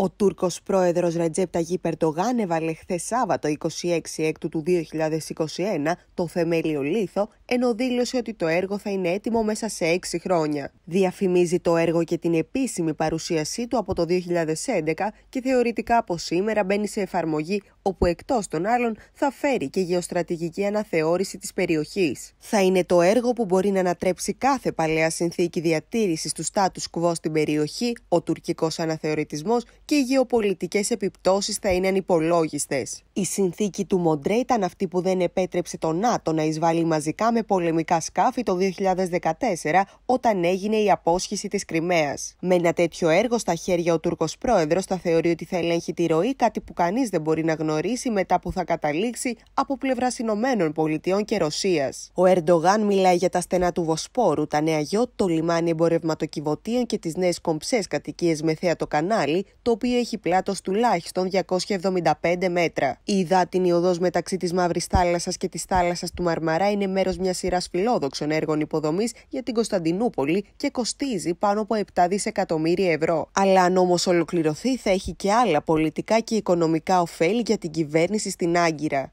Ο Τούρκος πρόεδρος Ρετζέπτα Ταγί Περτογάν έβαλε χθες Σάββατο 26 Έκτου του 2021 το θεμέλιο λίθο, ενώ δήλωσε ότι το έργο θα είναι έτοιμο μέσα σε έξι χρόνια. Διαφημίζει το έργο και την επίσημη παρουσίασή του από το 2011 και θεωρητικά από σήμερα μπαίνει σε εφαρμογή, όπου εκτός των άλλων θα φέρει και γεωστρατηγική αναθεώρηση της περιοχής. Θα είναι το έργο που μπορεί να ανατρέψει κάθε παλαιά συνθήκη διατήρησης του στάτους κουβό στην περιοχή, ο τουρκικός αναθεωρητισμός και οι γεωπολιτικές επιπτώσεις θα είναι ανυπολόγιστες. Η συνθήκη του Μοντρέ ήταν αυτή που δεν επέτρεψε τον ΝΑΤΟ να εισβάλλει μαζικά με πολεμικά σκάφη το 2014 όταν έγινε η απόσχηση της Κρυμαίας. Με ένα τέτοιο έργο στα χέρια ο Τούρκος πρόεδρος θα θεωρεί ότι θα ελέγχει τη ροή, κάτι που κανείς δεν μπορεί να γνωρίσει μετά που θα καταλήξει από πλευράς Ηνωμένων Πολιτειών και Ρωσίας. Ο Ερντογάν μιλάει για τα στενά του Βοσπόρου, τα νέα το λιμάνι εμπορευματοκιβωτίων και τις νέες κομψές κατοικίες με θέα το κανάλι, το οποίο έχει πλάτος τουλάχιστον 275 μέτρα. Η υδάτινη οδός μεταξύ της Μαύρης Θάλασσας και της Θάλασσας του Μαρμαρά είναι μέρος μιας σειράς φιλόδοξων έργων υποδομής για την Κωνσταντινούπολη και κοστίζει πάνω από 7 δισεκατομμύρια ευρώ. Αλλά αν όμως ολοκληρωθεί, θα έχει και άλλα πολιτικά και οικονομικά ωφέλη για την κυβέρνηση στην Άγκυρα.